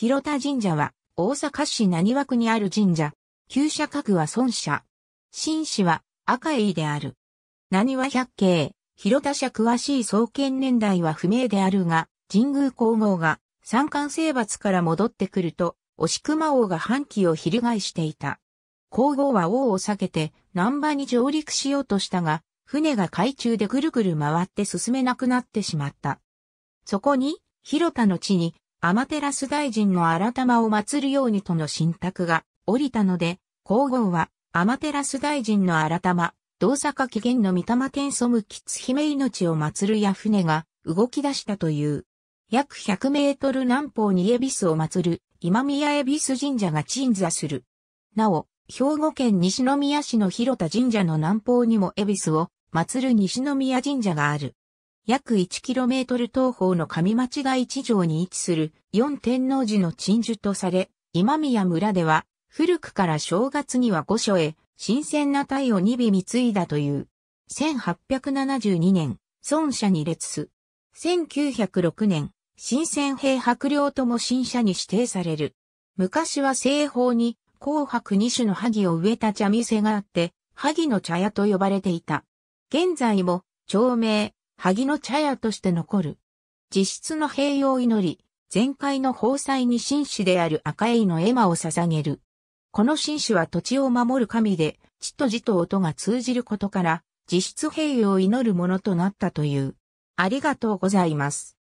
広田神社は、大阪市何区にある神社。旧社格は孫社。新氏は赤井である。何は百景。広田社詳しい創建年代は不明であるが、神宮皇后が三冠征伐から戻ってくると、押熊王が反旗を翻していた。皇后は王を避けて南波に上陸しようとしたが、船が海中でぐるぐる回って進めなくなってしまった。そこに、広田の地に天照大臣の荒玉を祀るようにとの信託が降りたので、皇后は天照大臣の荒玉、動坂起源の御霊天祖無吉姫命を祀るや船が動き出したという。約100メートル南方に恵比寿を祀る今宮恵比寿神社が鎮座する。なお、兵庫県西宮市の広田神社の南方にも恵比寿を祀る西宮神社がある。約 1km 東方の上町が一条に位置する四天王寺の鎮守とされ、今宮村では、古くから正月には御所へ、新鮮な鯛を二尾貢いだという。1872年、孫社に列す。1906年、新鮮兵白領とも新社に指定される。昔は西方に、紅白二種の萩を植えた茶店があって、萩の茶屋と呼ばれていた。現在も、町名、萩の茶屋として残る。実質の平養を祈り、前回の宝祭に紳士である赤衣の絵馬を捧げる。この紳士は土地を守る神で、地と地と音が通じることから、実質平養を祈るものとなったという。ありがとうございます。